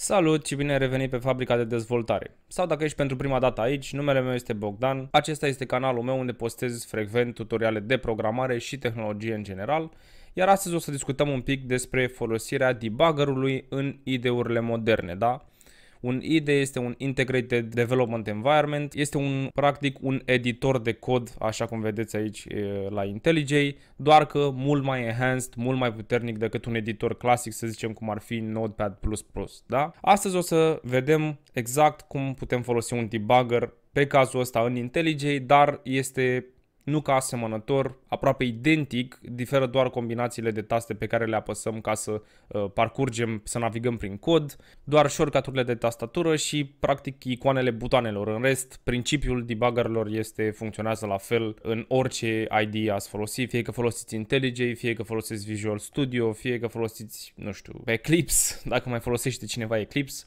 Salut și bine ai revenit pe Fabrica de Dezvoltare. Sau dacă ești pentru prima dată aici, numele meu este Bogdan. Acesta este canalul meu unde postez frecvent tutoriale de programare și tehnologie în general. Iar astăzi o să discutăm un pic despre folosirea debuggerului în ideurile urile moderne, da? Un IDE este un Integrated Development Environment, este un practic un editor de cod, așa cum vedeți aici la IntelliJ, doar că mult mai enhanced, mult mai puternic decât un editor clasic, să zicem cum ar fi Notepad++, da? Astăzi o să vedem exact cum putem folosi un debugger pe cazul ăsta în IntelliJ, dar este nu ca asemănător, aproape identic, diferă doar combinațiile de taste pe care le apăsăm ca să uh, parcurgem, să navigăm prin cod, doar shortcut de tastatură și practic icoanele butoanelor. În rest, principiul debuggerilor este funcționează la fel în orice IDE ați folosi, fie că folosiți IntelliJ, fie că folosiți Visual Studio, fie că folosiți, nu știu, Eclipse, dacă mai folosește cineva Eclipse.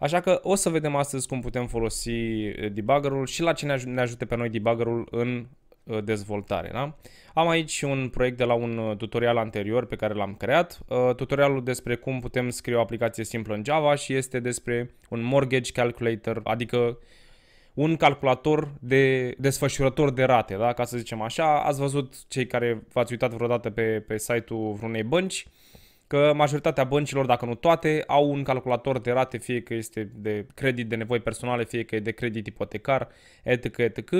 Așa că o să vedem astăzi cum putem folosi uh, debuggerul și la ce ne ajute pe noi debuggerul în Uh, dezvoltare. Da? Am aici un proiect de la un uh, tutorial anterior pe care l-am creat, uh, tutorialul despre cum putem scrie o aplicație simplă în Java și este despre un mortgage calculator, adică un calculator de desfășurător de rate, da? ca să zicem așa. Ați văzut cei care v-ați uitat vreodată pe, pe site-ul vreunei bănci, că majoritatea băncilor, dacă nu toate, au un calculator de rate, fie că este de credit de nevoi personale, fie că e de credit ipotecar, etc., etc.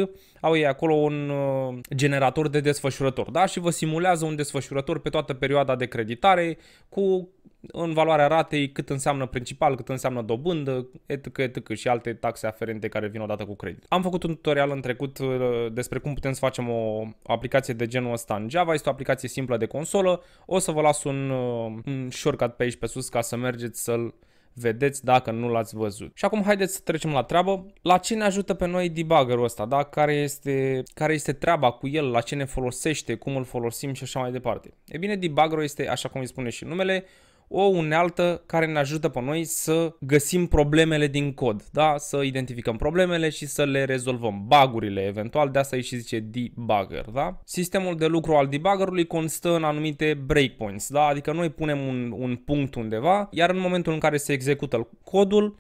Au ei acolo un uh, generator de desfășurător, da? Și vă simulează un desfășurător pe toată perioada de creditare cu în valoarea ratei, cât înseamnă principal, cât înseamnă dobândă, etc., etc. și alte taxe aferente care vin odată cu credit. Am făcut un tutorial în trecut uh, despre cum putem să facem o aplicație de genul ăsta în Java. Este o aplicație simplă de consolă. O să vă las un, uh, un shortcut pe aici pe sus ca să mergeți să-l vedeți dacă nu l-ați văzut. Și acum haideți să trecem la treabă. La ce ne ajută pe noi debuggerul ăsta, da? Care este, care este treaba cu el, la ce ne folosește, cum îl folosim și așa mai departe. E bine, debuggerul este, așa cum îi spune și numele, o unealtă care ne ajută pe noi să găsim problemele din cod, da? să identificăm problemele și să le rezolvăm, bagurile eventual, de asta e și zice debugger. Da? Sistemul de lucru al debuggerului constă în anumite breakpoints, da? adică noi punem un, un punct undeva, iar în momentul în care se execută codul,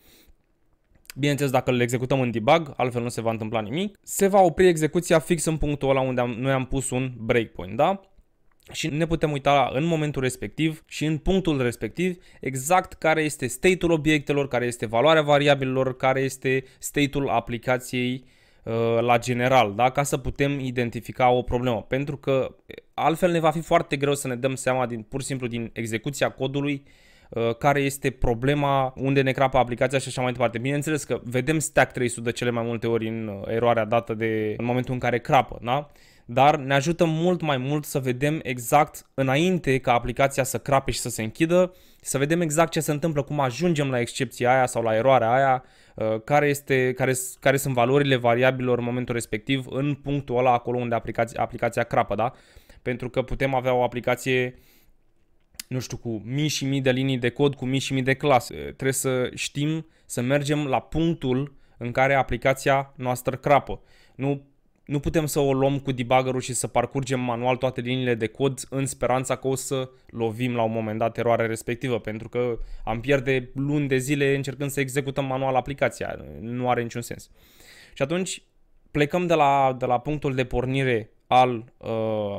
Bineînțeles, dacă îl executăm în debug, altfel nu se va întâmpla nimic, se va opri execuția fix în punctul ăla unde am, noi am pus un breakpoint, da? și ne putem uita în momentul respectiv și în punctul respectiv exact care este state-ul obiectelor, care este valoarea variabilelor, care este state-ul aplicației uh, la general, da? ca să putem identifica o problemă. Pentru că uh, altfel ne va fi foarte greu să ne dăm seama din, pur și simplu din execuția codului uh, care este problema, unde ne crapă aplicația și așa mai departe. Bineînțeles că vedem stack trace-ul de cele mai multe ori în eroarea dată de, în momentul în care crapă, da? dar ne ajută mult mai mult să vedem exact înainte ca aplicația să crape și să se închidă, să vedem exact ce se întâmplă, cum ajungem la excepția aia sau la eroarea aia, uh, care, este, care, care sunt valorile variabilor în momentul respectiv în punctul ăla acolo unde aplicația, aplicația crapă, da? Pentru că putem avea o aplicație nu știu, cu mii și mii de linii de cod, cu mii și mii de clase. Trebuie să știm să mergem la punctul în care aplicația noastră crapă. Nu nu putem să o luăm cu debuggerul și să parcurgem manual toate liniile de cod în speranța că o să lovim la un moment dat eroarea respectivă, pentru că am pierde luni de zile încercând să executăm manual aplicația. Nu are niciun sens. Și atunci plecăm de la, de la punctul de pornire al uh,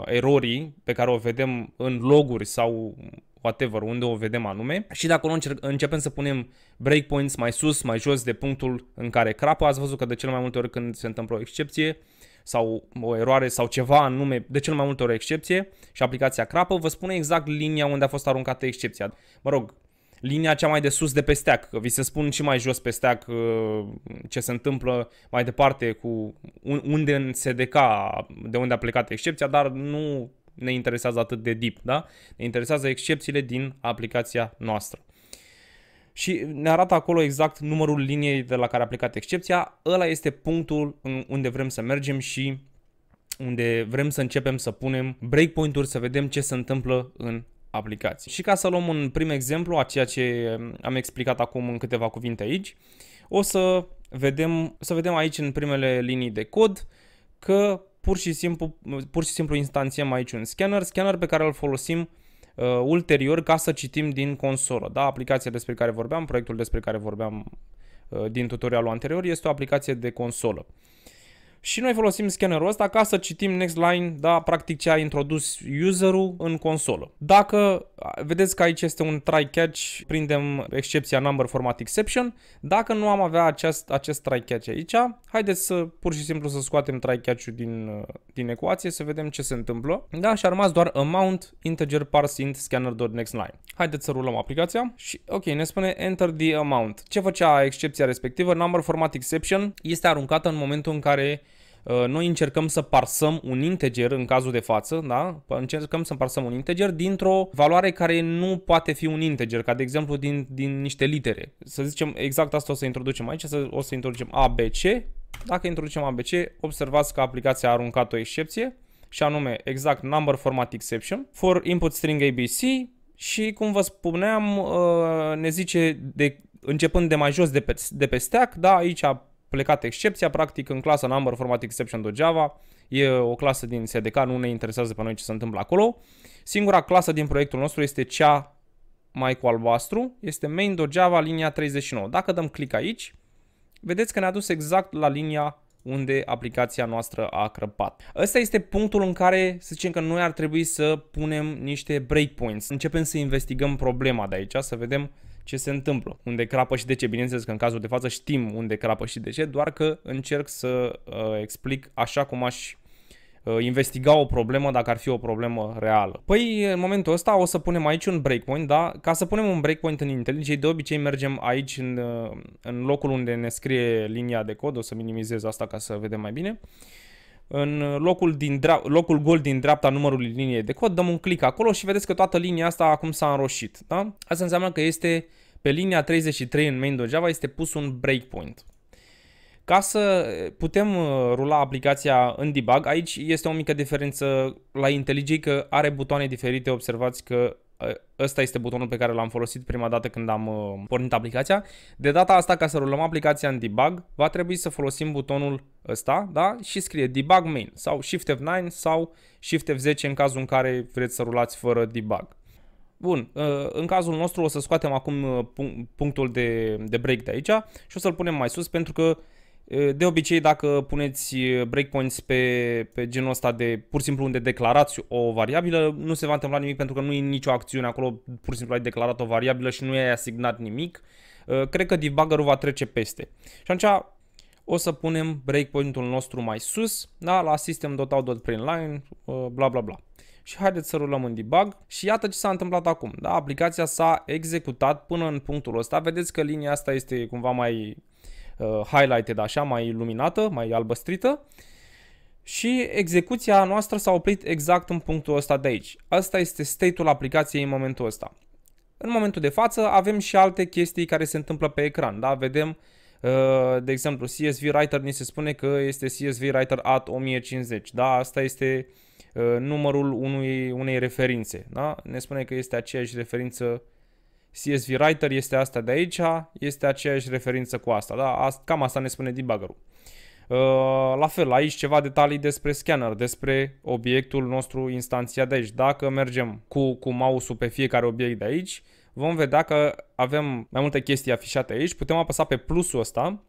erorii pe care o vedem în loguri sau whatever, unde o vedem anume. Și de acolo începem să punem breakpoints mai sus, mai jos de punctul în care crapă. Ați văzut că de cel mai multe ori când se întâmplă o excepție, uh, sau o eroare sau ceva anume, de cel mai multe ori excepție și aplicația crapă, vă spune exact linia unde a fost aruncată excepția. Mă rog, linia cea mai de sus de pe că Vi se spun și mai jos pe steac uh, ce se întâmplă mai departe cu unde în SDK, de unde a plecat excepția, dar nu ne interesează atât de deep, da? Ne interesează excepțiile din aplicația noastră și ne arată acolo exact numărul liniei de la care a plecat excepția. Ăla este punctul unde vrem să mergem și unde vrem să începem să punem breakpoint-uri, să vedem ce se întâmplă în aplicații. Și ca să luăm un prim exemplu a ceea ce am explicat acum în câteva cuvinte aici, o să vedem, să vedem aici în primele linii de cod că pur și simplu, pur și simplu instanțiem aici un scanner, scanner pe care îl folosim uh, ulterior ca să citim din consolă. Da, aplicația despre care vorbeam, proiectul despre care vorbeam uh, din tutorialul anterior, este o aplicație de consolă. Uh, și noi folosim scannerul ăsta ca să citim next line, da, practic ce a introdus userul în consolă. Dacă vedeți că aici este un try catch, prindem excepția number format exception. Dacă nu am avea acest, acest try catch aici, haideți să pur și simplu să scoatem try catch-ul din, uh, din ecuație, să vedem ce se întâmplă. Da, și a rămas doar amount integer parse int scanner.nextline. Haideți să rulăm aplicația și ok, ne spune enter the amount. Ce făcea excepția respectivă? Number format exception este aruncată în momentul în care uh, noi încercăm să parsăm un integer în cazul de față, da? Încercăm să parsăm un integer dintr-o valoare care nu poate fi un integer, ca de exemplu din, din niște litere. Să zicem, exact asta o să introducem aici, o să introducem ABC. Dacă introducem ABC, observați că aplicația a aruncat o excepție și anume exact number format exception for input string ABC și, cum vă spuneam, uh, ne zice, de, începând de mai jos de pe, de pe stack, da, aici a plecat excepția, practic, în clasa number format exception de Java, e o clasă din SDK, nu ne interesează pe noi ce se întâmplă acolo. Singura clasă din proiectul nostru este cea mai cu albastru, este main.java linia 39. Dacă dăm click aici, vedeți că ne-a dus exact la linia unde aplicația noastră a crăpat. Ăsta este punctul în care să zicem că noi ar trebui să punem niște breakpoints. Începem să investigăm problema de aici, să vedem ce se întâmplă, unde crapă și de ce. Bineînțeles că în cazul de față știm unde crapă și de ce, doar că încerc să uh, explic așa cum aș Uh, investiga o problemă dacă ar fi o problemă reală. Păi în momentul ăsta o să punem aici un breakpoint, da? Ca să punem un breakpoint în IntelliJ, de obicei mergem aici în, uh, în locul unde ne scrie linia de cod, o să minimizez asta ca să vedem mai bine. În locul, din locul gol din dreapta numărului liniei de cod, dăm un click acolo și vedeți că toată linia asta acum s-a înroșit, da? Asta înseamnă că este pe linia 33 în main.java este pus un breakpoint. Ca să putem uh, rula aplicația în debug, aici este o mică diferență la IntelliJ că are butoane diferite, observați că uh, ăsta este butonul pe care l-am folosit prima dată când am uh, pornit aplicația. De data asta, ca să rulăm aplicația în debug, va trebui să folosim butonul ăsta, da? Și scrie debug main sau shift F9 sau shift F10 în cazul în care vreți să rulați fără debug. Bun, în cazul nostru o să scoatem acum punctul de, de break de aici și o să-l punem mai sus pentru că de obicei, dacă puneți breakpoints pe, pe genul ăsta de pur și simplu unde declarați o variabilă, nu se va întâmpla nimic pentru că nu e nicio acțiune acolo, pur și simplu ai declarat o variabilă și nu i-ai asignat nimic. Cred că debuggerul va trece peste. Și atunci o să punem breakpoint-ul nostru mai sus, da, la system.out.println, bla bla bla. Și haideți să rulăm în debug și iată ce s-a întâmplat acum. Da, aplicația s-a executat până în punctul ăsta. Vedeți că linia asta este cumva mai Uh, highlighted așa, mai iluminată, mai albăstrită. Și execuția noastră s-a oprit exact în punctul ăsta de aici. Asta este state-ul aplicației în momentul ăsta. În momentul de față avem și alte chestii care se întâmplă pe ecran, da? Vedem, uh, de exemplu, CSV Writer ni se spune că este CSV Writer at 1050, da? Asta este uh, numărul unui, unei referințe, da? Ne spune că este aceeași referință CSV Writer este asta de aici, este aceeași referință cu asta, da? Cam asta ne spune debuggerul. Uh, la fel, aici ceva detalii despre scanner, despre obiectul nostru instanțiat de aici. Dacă mergem cu, cu mouse-ul pe fiecare obiect de aici, vom vedea că avem mai multe chestii afișate aici. Putem apăsa pe plusul ăsta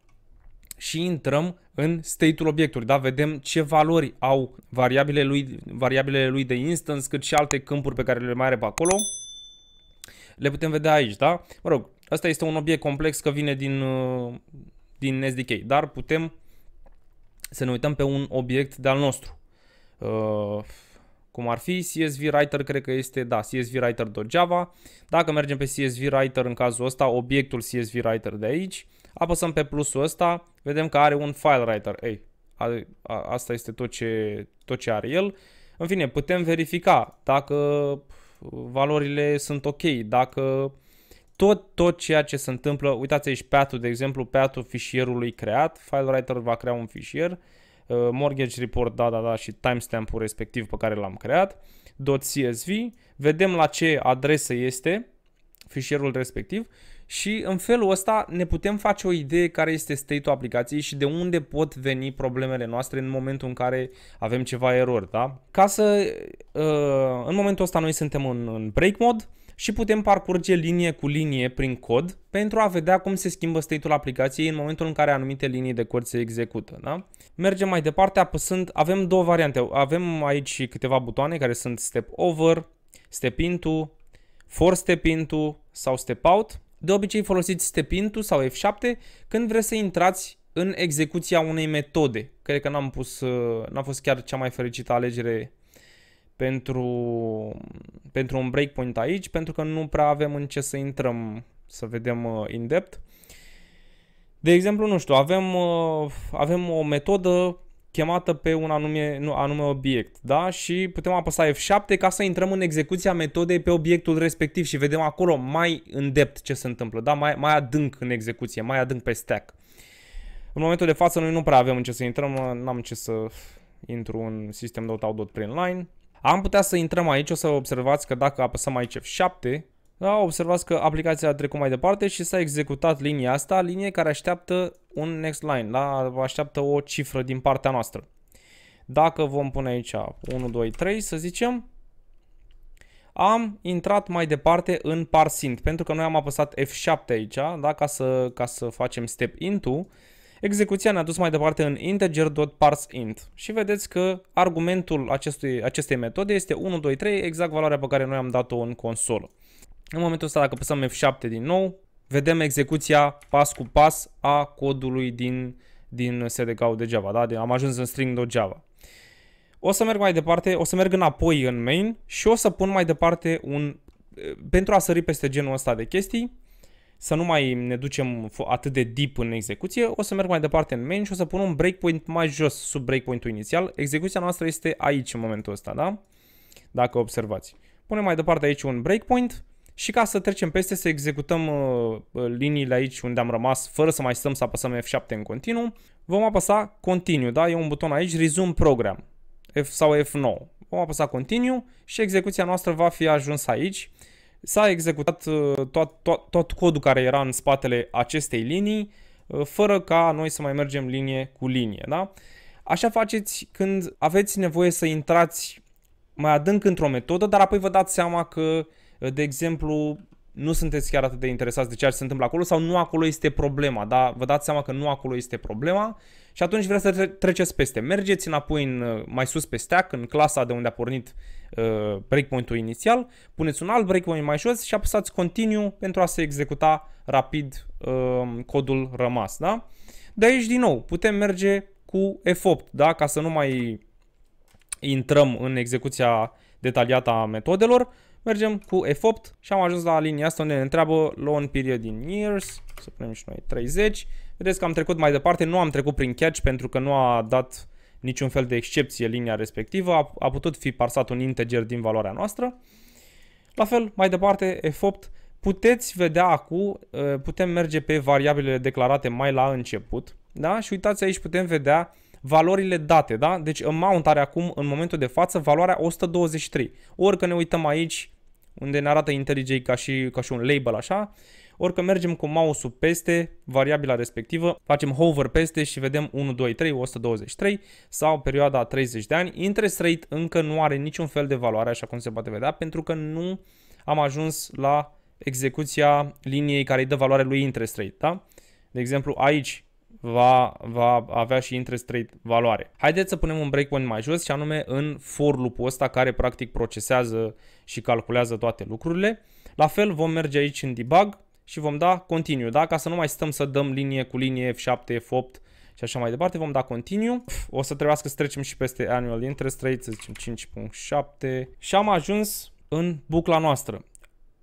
și intrăm în state-ul obiectului, da? Vedem ce valori au variabilele lui, variabilele lui de instance, cât și alte câmpuri pe care le mai are pe acolo le putem vedea aici, da? Mă rog, asta este un obiect complex că vine din, uh, din SDK, dar putem să ne uităm pe un obiect de-al nostru. Uh, cum ar fi CSVWriter, cred că este, da, Java. Dacă mergem pe CSVWriter în cazul ăsta, obiectul CSVWriter de aici, apăsăm pe plusul ăsta, vedem că are un file writer. Ei, a, a, asta este tot ce, tot ce are el. În fine, putem verifica dacă valorile sunt ok. Dacă tot, tot ceea ce se întâmplă, uitați aici path de exemplu, path fișierului creat, file writer va crea un fișier, uh, mortgage report, da, da, da, și timestamp-ul respectiv pe care l-am creat, .csv, vedem la ce adresă este fișierul respectiv și în felul ăsta ne putem face o idee care este state-ul aplicației și de unde pot veni problemele noastre în momentul în care avem ceva erori, da? Ca să... Uh, în momentul ăsta noi suntem în break mode și putem parcurge linie cu linie prin cod pentru a vedea cum se schimbă state-ul aplicației în momentul în care anumite linii de cod se execută. Da? Mergem mai departe apăsând, avem două variante, avem aici câteva butoane care sunt step over, step into, for step into sau step out. De obicei folosiți step sau F7 când vreți să intrați în execuția unei metode. Cred că n-am pus, uh, n-a fost chiar cea mai fericită alegere pentru, pentru un breakpoint aici, pentru că nu prea avem în ce să intrăm, să vedem uh, in depth. De exemplu, nu știu, avem, uh, avem o metodă chemată pe un anume, nu, anume obiect, da? Și putem apăsa F7 ca să intrăm în execuția metodei pe obiectul respectiv și vedem acolo mai în dept ce se întâmplă, da? Mai, mai adânc în execuție, mai adânc pe stack. În momentul de față noi nu prea avem în ce să intrăm, n-am ce să intru în line. Am putea să intrăm aici, o să observați că dacă apăsăm aici F7, da, observați că aplicația a trecut mai departe și s-a executat linia asta, linie care așteaptă un next line, da? așteaptă o cifră din partea noastră. Dacă vom pune aici 1, 2, 3, să zicem, am intrat mai departe în parsint, pentru că noi am apăsat F7 aici, da? ca, să, ca să facem step into. Execuția ne-a dus mai departe în integer.parseInt și vedeți că argumentul acestui, acestei metode este 1, 2, 3, exact valoarea pe care noi am dat-o în consolă. În momentul ăsta, dacă apăsăm F7 din nou, vedem execuția pas cu pas a codului din, din SDK-ul de Java. Da? De, am ajuns în string.java. O să merg mai departe, o să merg înapoi în main și o să pun mai departe un... Eh, pentru a sări peste genul ăsta de chestii, să nu mai ne ducem atât de deep în execuție, o să merg mai departe în main și o să pun un breakpoint mai jos sub breakpointul inițial. Execuția noastră este aici în momentul ăsta, da? Dacă observați. Punem mai departe aici un breakpoint și ca să trecem peste, să executăm uh, uh, liniile aici unde am rămas, fără să mai stăm să apăsăm F7 în continuu, vom apăsa Continue, da? E un buton aici, Resume Program F sau F9. Vom apăsa Continue și execuția noastră va fi ajuns aici. S-a executat uh, tot, tot, tot codul care era în spatele acestei linii, uh, fără ca noi să mai mergem linie cu linie, da? Așa faceți când aveți nevoie să intrați mai adânc într-o metodă, dar apoi vă dați seama că uh, de exemplu, nu sunteți chiar atât de interesați de ceea ce se întâmplă acolo sau nu acolo este problema, da? Vă dați seama că nu acolo este problema și atunci vreți să treceți peste. Mergeți înapoi în, mai sus pe stack, în clasa de unde a pornit uh, breakpoint-ul inițial, puneți un alt breakpoint mai jos și apăsați continue pentru a se executa rapid uh, codul rămas, da? De aici, din nou, putem merge cu F8, da? Ca să nu mai intrăm în execuția detaliată a metodelor, Mergem cu F8 și am ajuns la linia asta unde ne întreabă loan period in years, să punem și noi 30. Vedeți că am trecut mai departe, nu am trecut prin catch pentru că nu a dat niciun fel de excepție linia respectivă, a, a putut fi parsat un integer din valoarea noastră. La fel, mai departe, F8, puteți vedea acum, uh, putem merge pe variabilele declarate mai la început, da? Și uitați aici, putem vedea valorile date, da? Deci amount are acum, în momentul de față, valoarea 123. Orică ne uităm aici, unde ne arată IntelliJ ca și, ca și un label așa, ori că mergem cu mouse-ul peste variabila respectivă, facem hover peste și vedem 1, 2, 3, 123 sau perioada 30 de ani. Interest rate încă nu are niciun fel de valoare, așa cum se poate vedea, pentru că nu am ajuns la execuția liniei care îi dă valoare lui interest rate. Da? De exemplu, aici va, va avea și interest rate valoare. Haideți să punem un breakpoint mai jos și anume în for loop-ul ăsta care practic procesează și calculează toate lucrurile. La fel vom merge aici în debug și vom da continue, da? Ca să nu mai stăm să dăm linie cu linie F7, F8 și așa mai departe. Vom da continue. O să trebuiască să trecem și peste annual interest rate, să zicem 5.7 și am ajuns în bucla noastră.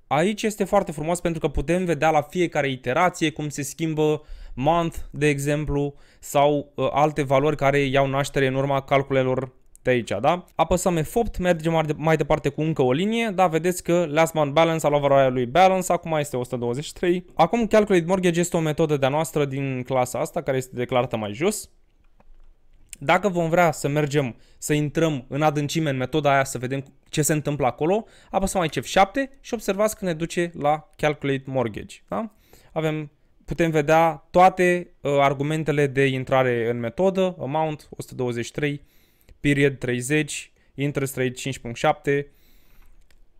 Aici este foarte frumos pentru că putem vedea la fiecare iterație cum se schimbă month, de exemplu, sau uh, alte valori care iau naștere în urma calculelor de aici, da? Apăsăm F8, mergem mai departe cu încă o linie, da? Vedeți că last month balance a luat valoarea lui balance, acum este 123. Acum calculate mortgage este o metodă de-a noastră din clasa asta, care este declarată mai jos. Dacă vom vrea să mergem, să intrăm în adâncime în metoda aia, să vedem ce se întâmplă acolo, apăsăm aici F7 și observați că ne duce la Calculate Mortgage. Da? Avem putem vedea toate uh, argumentele de intrare în metodă, amount 123, period 30, interest rate 5.7,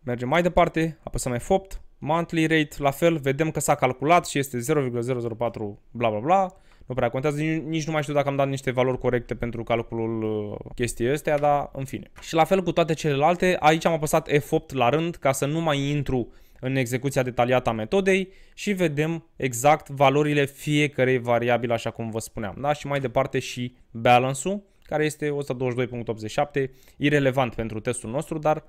mergem mai departe, apăsăm F8, monthly rate, la fel, vedem că s-a calculat și este 0,004 bla bla bla, nu prea contează, nici nu mai știu dacă am dat niște valori corecte pentru calculul uh, chestii astea, dar în fine. Și la fel cu toate celelalte, aici am apăsat F8 la rând ca să nu mai intru în execuția detaliată a metodei și vedem exact valorile fiecarei variabile, așa cum vă spuneam. Da? Și mai departe și balance-ul, care este 122.87, irelevant pentru testul nostru, dar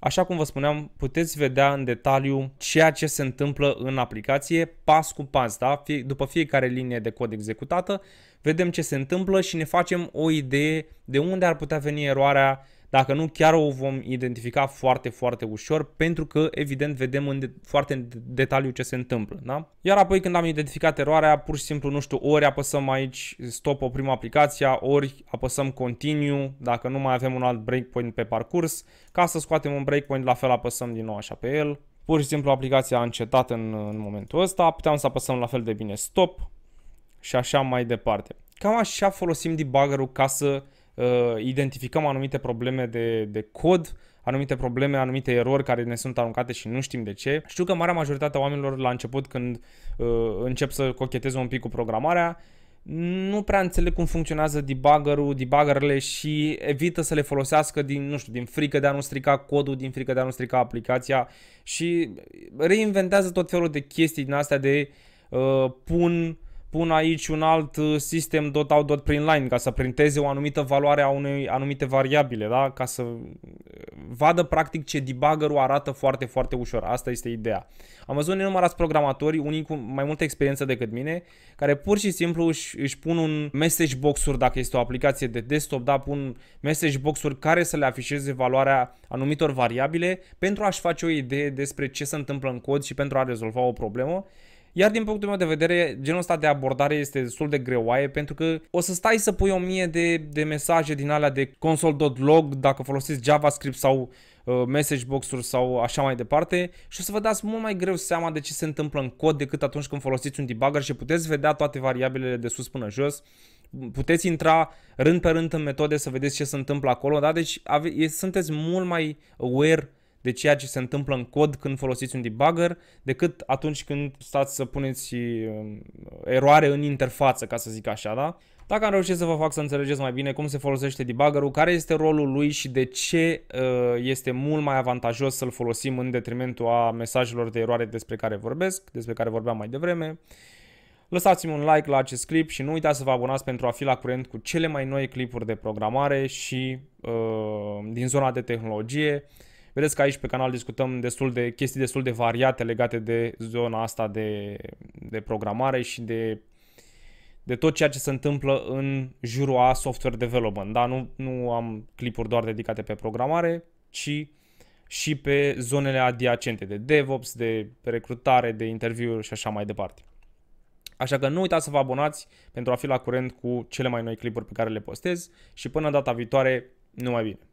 Așa cum vă spuneam, puteți vedea în detaliu ceea ce se întâmplă în aplicație pas cu pas, da? Fie, după fiecare linie de cod executată, vedem ce se întâmplă și ne facem o idee de unde ar putea veni eroarea dacă nu chiar o vom identifica foarte, foarte ușor, pentru că evident vedem în de- foarte în detaliu ce se întâmplă. Da? Iar apoi când am identificat eroarea, pur și simplu, nu știu, ori apăsăm aici stop, oprim aplicația, ori apăsăm continue, dacă nu mai avem un alt breakpoint pe parcurs, ca să scoatem un breakpoint, la fel apăsăm din nou așa pe el. Pur și simplu aplicația a încetat în, în momentul ăsta, puteam să apăsăm la fel de bine stop și așa mai departe. Cam așa folosim debugger-ul ca să uh, identificăm anumite probleme de, de cod, anumite probleme, anumite erori care ne sunt aruncate și nu știm de ce. Știu că marea majoritate a oamenilor la început când uh, încep să cocheteze un pic cu programarea, nu prea înțeleg cum funcționează debuggerul, debuggerele și evită să le folosească din, nu știu, din frică de a nu strica codul, din frică de a nu strica aplicația și reinventează tot felul de chestii din astea de uh, pun pun aici un alt uh, sistem dot out dot line ca să printeze o anumită valoare a unei anumite variabile, da? ca să uh, vadă practic ce debuggerul arată foarte, foarte ușor. Asta este ideea. Am văzut nenumărați programatori, unii cu mai multă experiență decât mine, care pur și simplu își, își pun un message box-uri, dacă este o aplicație de desktop, da, pun message box-uri care să le afișeze valoarea anumitor variabile pentru a-și face o idee despre ce se întâmplă în cod și pentru a rezolva o problemă iar din punctul meu de vedere, genul ăsta de abordare este destul de greoaie pentru că o să stai să pui o mie de, de mesaje din alea de console.log dacă folosiți JavaScript sau uh, message box-uri sau așa mai departe și o să vă dați mult mai greu seama de ce se întâmplă în cod decât atunci când folosiți un debugger și puteți vedea toate variabilele de sus până jos puteți intra rând pe rând în metode să vedeți ce se întâmplă acolo, da? Deci ave- sunteți mult mai aware de ceea ce se întâmplă în cod când folosiți un debugger, decât atunci când stați să puneți um, eroare în interfață, ca să zic așa, da? Dacă am reușit să vă fac să înțelegeți mai bine cum se folosește debuggerul, care este rolul lui și de ce uh, este mult mai avantajos să-l folosim în detrimentul a mesajelor de eroare despre care vorbesc, despre care vorbeam mai devreme, Lăsați-mi un like la acest clip și nu uitați să vă abonați pentru a fi la curent cu cele mai noi clipuri de programare și uh, din zona de tehnologie. Vedeți că aici pe canal discutăm destul de chestii destul de variate legate de zona asta de, de programare și de, de tot ceea ce se întâmplă în jurul a software development. Da, nu, nu am clipuri doar dedicate pe programare, ci și pe zonele adiacente de DevOps, de recrutare, de interviuri și așa mai departe. Așa că nu uitați să vă abonați pentru a fi la curent cu cele mai noi clipuri pe care le postez și până data viitoare, numai bine!